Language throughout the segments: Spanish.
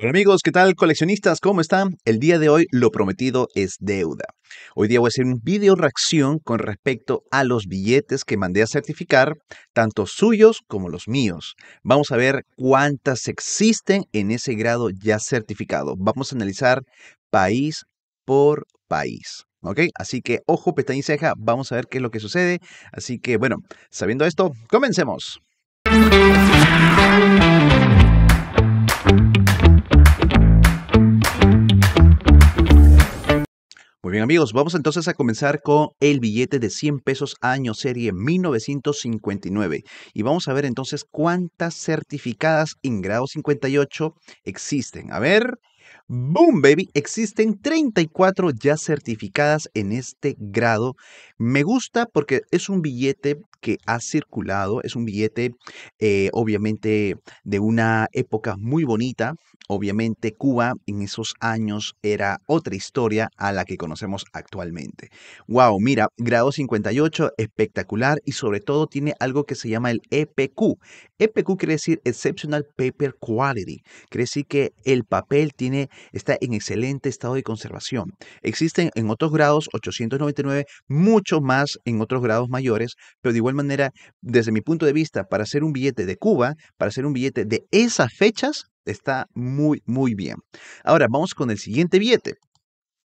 Hola amigos, ¿qué tal coleccionistas? ¿Cómo están? El día de hoy lo prometido es deuda. Hoy día voy a hacer un video reacción con respecto a los billetes que mandé a certificar, tanto suyos como los míos. Vamos a ver cuántas existen en ese grado ya certificado. Vamos a analizar país por país. ¿Ok? Así que ojo, pestaña y ceja, vamos a ver qué es lo que sucede. Así que bueno, sabiendo esto, comencemos. amigos, vamos entonces a comenzar con el billete de 100 pesos año serie 1959 y vamos a ver entonces cuántas certificadas en grado 58 existen. A ver, Boom, baby, existen 34 ya certificadas en este grado. Me gusta porque es un billete que ha circulado. Es un billete eh, obviamente de una época muy bonita. Obviamente Cuba en esos años era otra historia a la que conocemos actualmente. Wow, mira, grado 58, espectacular y sobre todo tiene algo que se llama el EPQ. EPQ quiere decir Exceptional Paper Quality. Quiere decir que el papel tiene, está en excelente estado de conservación. Existen en otros grados 899, mucho más en otros grados mayores, pero igual igual manera, desde mi punto de vista, para hacer un billete de Cuba, para hacer un billete de esas fechas, está muy, muy bien. Ahora vamos con el siguiente billete.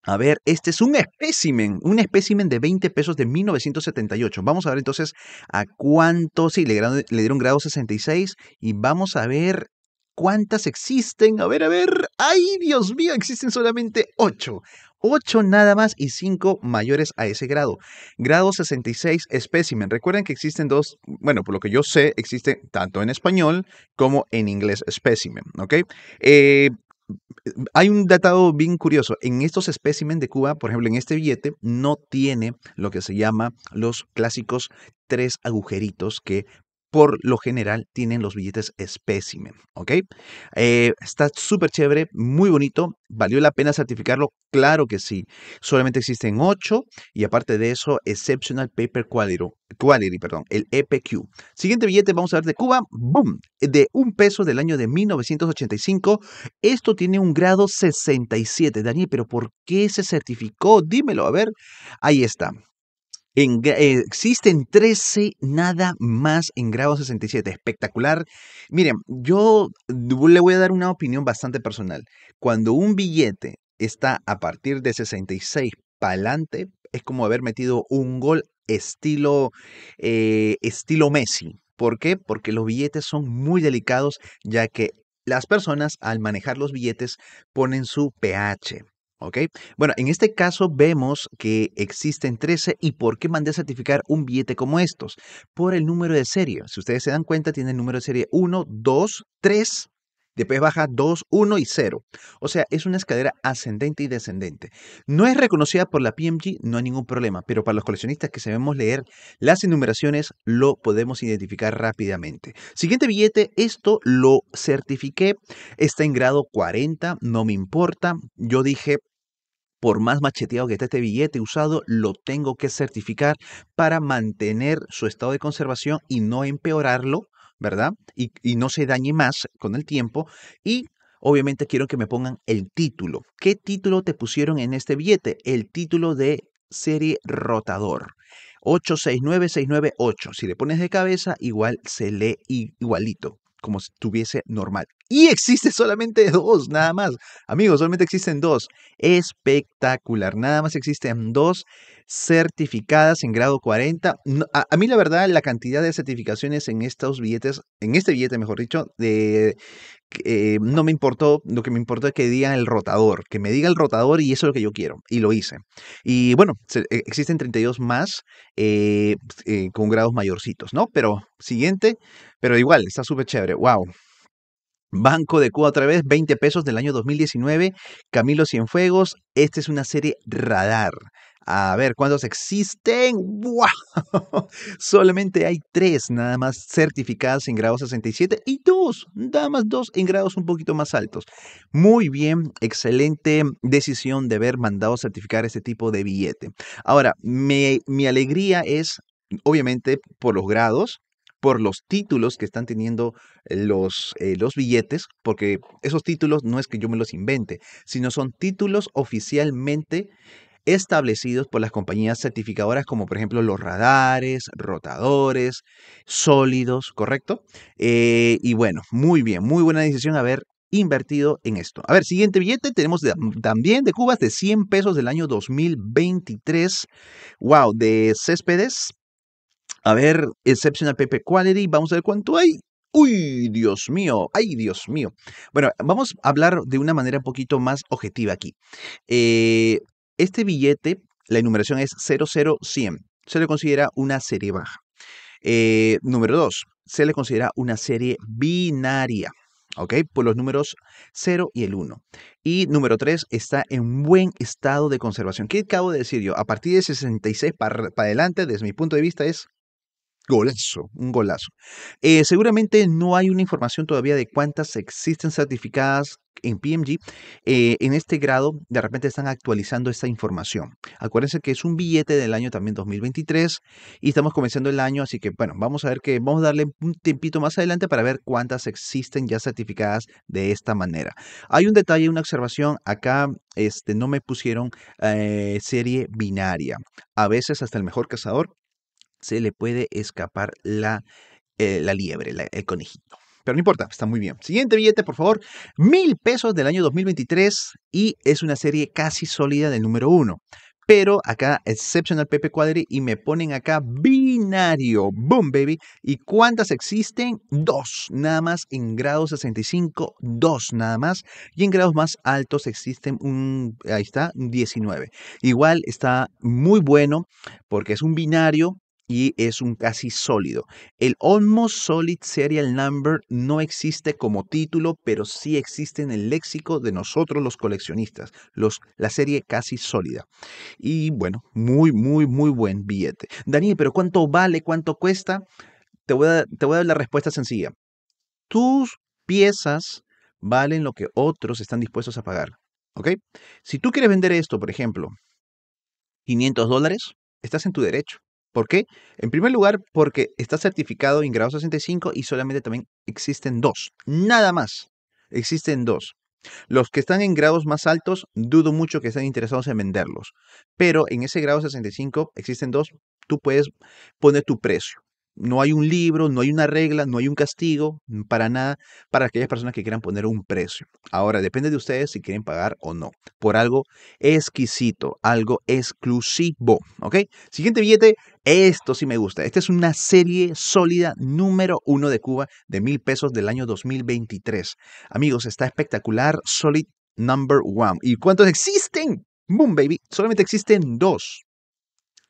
A ver, este es un espécimen, un espécimen de 20 pesos de 1978. Vamos a ver entonces a cuánto, sí, le, le dieron grado 66 y vamos a ver cuántas existen. A ver, a ver, ay, Dios mío, existen solamente 8. 8 nada más y 5 mayores a ese grado. Grado 66, espécimen. Recuerden que existen dos, bueno, por lo que yo sé, existen tanto en español como en inglés, espécimen, ¿ok? Eh, hay un datado bien curioso. En estos espécimen de Cuba, por ejemplo, en este billete, no tiene lo que se llama los clásicos tres agujeritos que por lo general tienen los billetes espécimen, ¿ok? Eh, está súper chévere, muy bonito, ¿valió la pena certificarlo? Claro que sí, solamente existen ocho. y aparte de eso, Exceptional Paper Quality, quality perdón, el EPQ. Siguiente billete, vamos a ver de Cuba, ¡boom! De un peso del año de 1985, esto tiene un grado 67, Daniel, pero ¿por qué se certificó? Dímelo, a ver, ahí está. Eh, existen 13 nada más en grado 67. Espectacular. Miren, yo le voy a dar una opinión bastante personal. Cuando un billete está a partir de 66 pa'lante, es como haber metido un gol estilo, eh, estilo Messi. ¿Por qué? Porque los billetes son muy delicados, ya que las personas al manejar los billetes ponen su pH. ¿Ok? Bueno, en este caso vemos que existen 13 y por qué mandé a certificar un billete como estos. Por el número de serie. Si ustedes se dan cuenta, tiene el número de serie 1, 2, 3 después baja 2, 1 y 0. O sea, es una escalera ascendente y descendente. No es reconocida por la PMG, no hay ningún problema, pero para los coleccionistas que sabemos leer las enumeraciones, lo podemos identificar rápidamente. Siguiente billete, esto lo certifiqué, está en grado 40, no me importa. Yo dije, por más macheteado que esté este billete usado, lo tengo que certificar para mantener su estado de conservación y no empeorarlo ¿verdad? Y, no se dañe más con el tiempo. Y obviamente quiero que me pongan el título. ¿Qué título te pusieron en este billete? El título de serie rotador. 869698. Si le pones de cabeza, igual se lee igualito como si estuviese normal. Y existe solamente dos, nada más. Amigos, solamente existen dos. Espectacular. Nada más existen dos certificadas en grado 40. A, a, mí la verdad, la cantidad de certificaciones en estos billetes, en este billete, mejor dicho, de eh, no me importó, lo que me importó es que diga el rotador, que me diga el rotador y eso es lo que yo quiero, y lo hice. Y bueno, e, existen 32 más eh, eh, con grados mayorcitos, ¿no? Pero siguiente, pero igual, está súper chévere, wow. Banco de Cuba otra vez, 20 pesos del año 2019, Camilo Cienfuegos, esta es una serie radar. A ver, ¿cuántos existen? ¡Wow! Solamente hay tres nada más certificadas en grados 67 y dos, nada más dos en grados un poquito más altos. Muy bien, excelente decisión de haber mandado certificar este tipo de billete. Ahora, mi alegría es, obviamente, por los grados, por los títulos que están teniendo los, eh, los billetes, porque esos títulos no es que yo me los invente, sino son títulos oficialmente establecidos por las compañías certificadoras como por ejemplo los radares, rotadores, sólidos, ¿correcto? Eh, y bueno, muy bien, muy buena decisión haber invertido en esto. A ver, siguiente billete tenemos también de Cubas de 100 pesos del año 2023. Wow, de Céspedes. A ver, Excepcional pepe Quality, vamos a ver cuánto hay. Uy, Dios mío, ay, Dios mío. Bueno, vamos a hablar de una manera un poquito más objetiva aquí. Eh, este billete, la enumeración es 00100, se le considera una serie baja. Eh, número 2, se le considera una serie binaria. ¿ok? Por los números 0 y el 1. Y número 3 está en buen estado de conservación. ¿Qué acabo de decir yo? A partir de 66 para adelante, desde mi punto de vista, es Golazo, un golazo. Eh, seguramente no hay una información todavía de cuántas existen certificadas en PMG. Eh, en este grado, de repente están actualizando esta información. Acuérdense que es un billete del año también 2023 y estamos comenzando el año, así que bueno, vamos a ver que vamos a darle un tiempito más adelante para ver cuántas existen ya certificadas de esta manera. Hay un detalle, una observación acá. Este, no me pusieron eh, serie binaria. A veces hasta el mejor cazador se le puede escapar la, eh, la liebre, el conejito. Pero no importa, está muy bien. Siguiente billete, por favor. Mil pesos del año 2023 y es una serie casi sólida del número uno. Pero acá, Exceptional Pepe Cuadri y me ponen acá binario. Boom, baby. ¿Y cuántas existen? Dos, nada más en grados 65, dos nada más. Y en grados más altos existen un, ahí está, 19. Igual está muy bueno porque es un binario y es un casi sólido. El Almost Solid Serial Number no existe como título, pero sí existe en el léxico de nosotros los coleccionistas, los, la serie casi sólida. Y bueno, muy, muy, muy buen billete. Daniel, pero ¿cuánto vale? ¿Cuánto cuesta? Te voy a, te voy a dar la respuesta sencilla. Tus piezas valen lo que otros están dispuestos a pagar. ¿Ok? Si tú quieres vender esto, por ejemplo, 500 dólares, estás en tu derecho. ¿Por qué? En primer lugar, porque está certificado en grado 65 y solamente también existen dos. Nada más. Existen dos. Los que están en grados más altos, dudo mucho que estén interesados en venderlos. Pero en ese grado 65 existen dos, tú puedes poner tu precio. No hay un libro, no hay una regla, no hay un castigo mm, para nada para aquellas personas que quieran poner un precio. Ahora, depende de ustedes si quieren pagar o no por algo exquisito, algo exclusivo. ¿Ok? Siguiente billete, esto sí me gusta. Esta es una serie sólida número uno de Cuba de mil pesos del año 2023. Amigos, está espectacular, solid number one. ¿Y cuántos existen? Boom, baby. Solamente existen dos.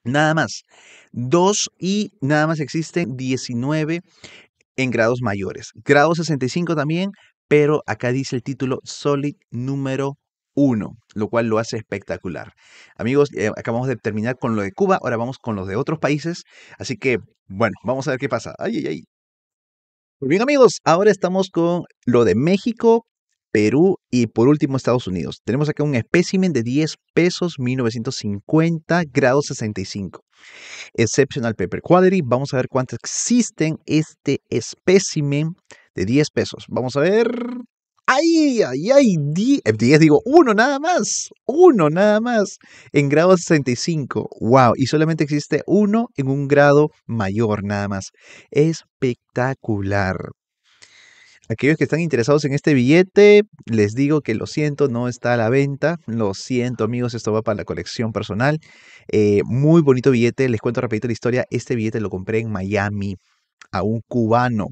Nada más. Dos y nada más existen 19 en grados mayores. Grado 65 también, pero acá dice el título Solid número 1, lo cual lo hace espectacular. Amigos, eh, acabamos de terminar con lo de Cuba, ahora vamos con los de otros países, así que bueno, vamos a ver qué pasa. Ay, ay, ay. Muy bien amigos, ahora estamos con lo de México, Perú y por último Estados Unidos. Tenemos acá un espécimen de 10 pesos 1950 grado 65. Exceptional Paper Quadri. Vamos a ver cuántos existen este espécimen de 10 pesos. Vamos a ver. ¡Ay, ay, ay! 10, 10 eh, digo, uno nada más. Uno nada más. En grado 65. ¡Wow! Y solamente existe uno en un grado mayor nada más. Espectacular. Aquellos que están interesados en este billete, les digo que lo siento, no está a la venta. Lo siento, amigos, esto va para la colección personal. Eh, muy bonito billete, les cuento rapidito la historia. Este billete lo compré en Miami a un cubano.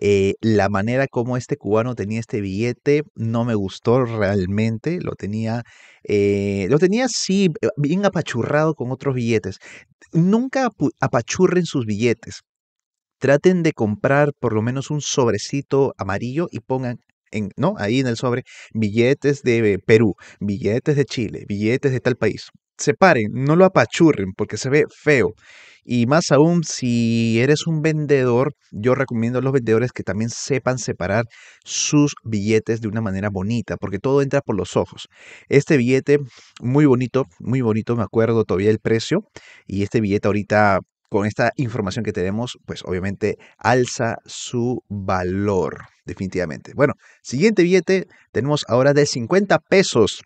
Eh, la manera como este cubano tenía este billete no me gustó realmente. Lo tenía, eh, lo tenía así, bien apachurrado con otros billetes. Nunca apachurren sus billetes traten de comprar por lo menos un sobrecito amarillo y pongan en, ¿no? ahí en el sobre billetes de Perú, billetes de Chile, billetes de tal país. Separen, no lo apachurren porque se ve feo. Y más aún, si eres un vendedor, yo recomiendo a los vendedores que también sepan separar sus billetes de una manera bonita, porque todo entra por los ojos. Este billete, muy bonito, muy bonito, me acuerdo todavía el precio, y este billete ahorita con esta información que tenemos, pues obviamente alza su valor, definitivamente. Bueno, siguiente billete tenemos ahora de 50 pesos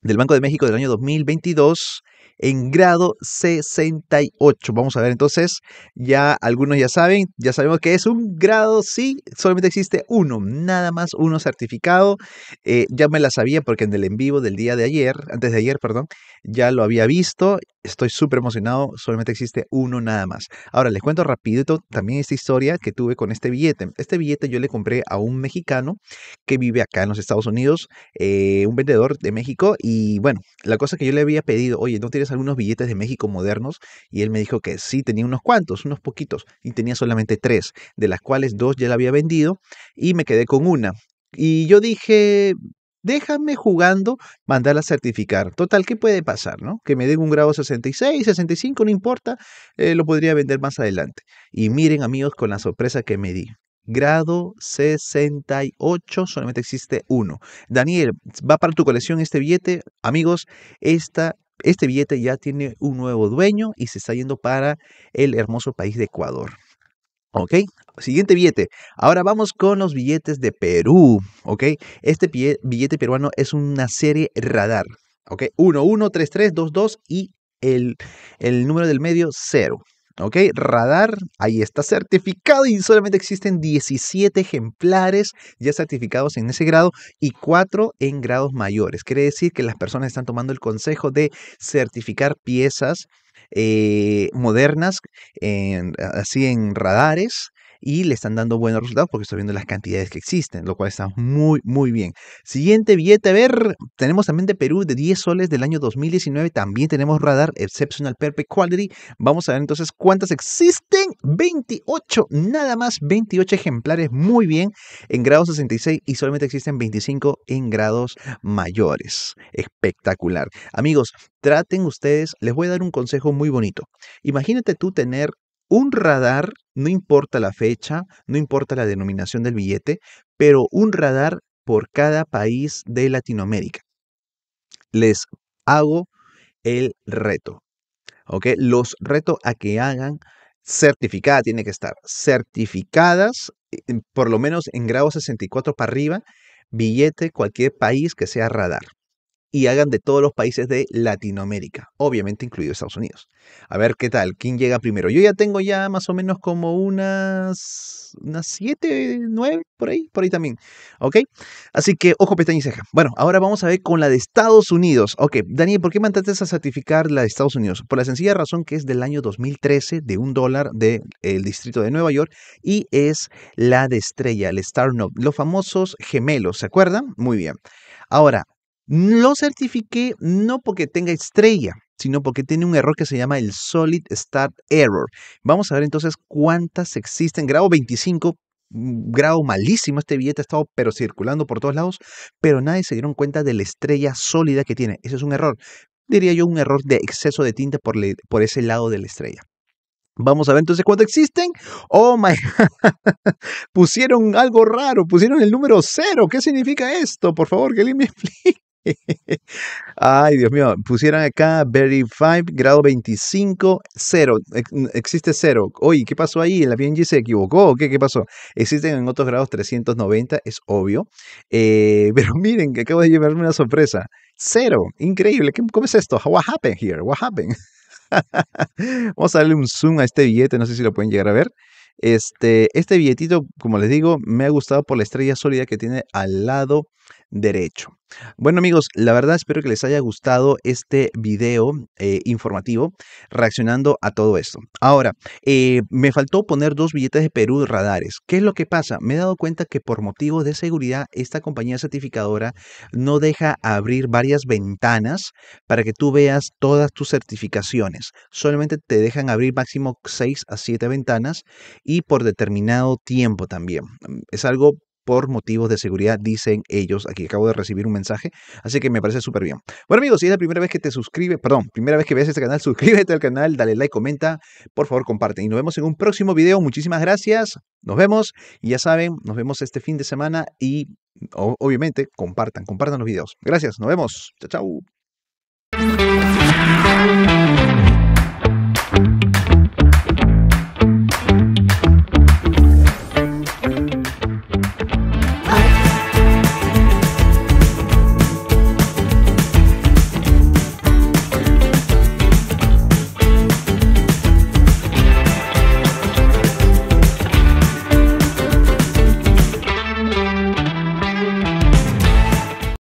del Banco de México del año 2022 en grado 68. Vamos a ver entonces, ya algunos ya saben, ya sabemos que es un grado, sí, solamente existe uno, nada más uno certificado. Eh, ya me la sabía porque en el en vivo del día de ayer, antes de ayer, perdón, ya lo había visto. Estoy súper emocionado, solamente existe uno nada más. Ahora les cuento rapidito también esta historia que tuve con este billete. Este billete yo le compré a un mexicano que vive acá en los Estados Unidos, eh, un vendedor de México. Y bueno, la cosa que yo le había pedido, oye, entonces tienes algunos billetes de México modernos? Y él me dijo que sí, tenía unos cuantos, unos poquitos, y tenía solamente tres, de las cuales dos ya la había vendido y me quedé con una. Y yo dije, déjame jugando mandarla a certificar. Total, ¿qué puede pasar? No? Que me den un grado 66, 65, no importa, eh, lo podría vender más adelante. Y miren amigos con la sorpresa que me di. Grado 68, solamente existe uno. Daniel, va para tu colección este billete. Amigos, esta este billete ya tiene un nuevo dueño y se está yendo para el hermoso país de Ecuador. ¿Ok? Siguiente billete. Ahora vamos con los billetes de Perú. ¿Ok? Este billete peruano es una serie radar. ¿Ok? 1, 1, 3, 3, 2, 2 y el, el número del medio 0. ¿Ok? Radar, ahí está certificado y solamente existen 17 ejemplares ya certificados en ese grado y 4 en grados mayores. Quiere decir que las personas están tomando el consejo de certificar piezas eh, modernas, así en radares, y le están dando buenos resultados porque estoy viendo las cantidades que existen, lo cual está muy, muy bien. Siguiente billete, a ver, tenemos también de Perú de 10 soles del año 2019, también tenemos radar Exceptional Perfect Quality. Vamos a ver entonces cuántas existen, 28, nada más 28 ejemplares, muy bien, en grados 66 y solamente existen 25 en grados mayores. Espectacular. Amigos, traten ustedes, les voy a dar un consejo muy bonito. Imagínate tú tener un radar, no importa la fecha, no importa la denominación del billete, pero un radar por cada país de Latinoamérica. Les hago el reto. ¿Ok? Los reto a que hagan certificada, tiene que estar certificadas, eh, por lo menos en grado 64 para arriba, billete cualquier país que sea radar y hagan de todos los países de Latinoamérica, obviamente incluido Estados Unidos. A ver qué tal, quién llega primero. Yo ya tengo ya más o menos como unas, unas 7, 9, por ahí, por ahí también. ¿Ok? Así que ojo, pestaña y ceja. Bueno, ahora vamos a ver con la de Estados Unidos. Ok, Daniel, ¿por qué mandaste a certificar la de Estados Unidos? Por la sencilla razón que es del año 2013, de un dólar del distrito de Nueva York, y es la de estrella, el Star Note, los famosos gemelos, ¿se acuerdan? Muy bien. Ahora, lo certifiqué no porque tenga estrella, sino porque tiene un error que se llama el Solid Start Error. Vamos a ver entonces cuántas existen. Grado 25, grado malísimo este billete ha estado pero circulando por todos lados, pero nadie se dieron cuenta de la estrella sólida que tiene. Ese es un error. Diría yo un error de exceso de tinta por, ese lado de la estrella. Vamos a ver entonces cuántas existen. Oh my pusieron algo raro, pusieron el número cero. ¿Qué significa esto? Por favor, que alguien me explique. Ay, Dios mío, pusieran acá verify grado 25, cero. existe cero. Oye, ¿qué pasó ahí? ¿La PNG se equivocó qué, qué pasó? Existen en otros grados 390, es obvio. Eh, pero miren, que acabo de llevarme una sorpresa. Cero, increíble. ¿Cómo es esto? What happened here? What happened? Vamos a darle un zoom a este billete, no sé si lo pueden llegar a ver. Este, este billetito, como les digo, me ha gustado por la estrella sólida que tiene al lado derecho. Bueno amigos, la verdad espero que les haya gustado este video eh, informativo reaccionando a todo esto. Ahora, eh, me faltó poner dos billetes de Perú radares. ¿Qué es lo que pasa? Me he dado cuenta que por motivos de seguridad esta compañía certificadora no deja abrir varias ventanas para que tú veas todas tus certificaciones. Solamente te dejan abrir máximo 6 a 7 ventanas y por determinado tiempo también. Es algo por motivos de seguridad, dicen ellos. Aquí acabo de recibir un mensaje, así que me parece súper bien. Bueno amigos, si es la primera vez que te suscribes, perdón, primera vez que ves este canal, suscríbete al canal, dale like, comenta, por favor comparte. Y nos vemos en un próximo video. Muchísimas gracias. Nos vemos y ya saben, nos vemos este fin de semana y obviamente compartan, compartan los videos. Gracias, nos vemos. Chao, chao.